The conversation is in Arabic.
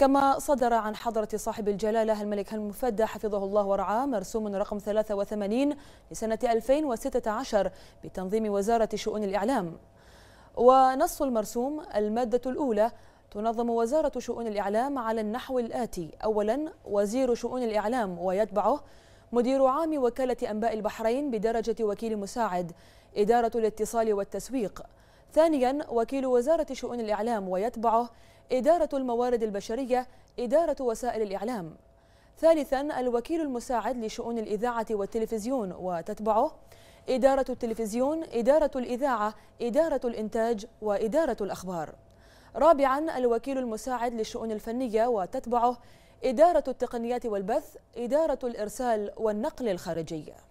كما صدر عن حضرة صاحب الجلالة الملك المفدى حفظه الله ورعاه مرسوم رقم 83 لسنة 2016 بتنظيم وزارة شؤون الإعلام ونص المرسوم المادة الأولى تنظم وزارة شؤون الإعلام على النحو الآتي أولا وزير شؤون الإعلام ويتبعه مدير عام وكالة أنباء البحرين بدرجة وكيل مساعد إدارة الاتصال والتسويق ثانيا وكيل وزارة شؤون الإعلام ويتبعه إدارة الموارد البشرية إدارة وسائل الإعلام ثالثا الوكيل المساعد لشؤون الإذاعة والتلفزيون وتتبعه إدارة التلفزيون إدارة الإذاعة إدارة الإنتاج وإدارة الأخبار رابعا الوكيل المساعد للشؤون الفنية وتتبعه إدارة التقنيات والبث إدارة الإرسال والنقل الخارجي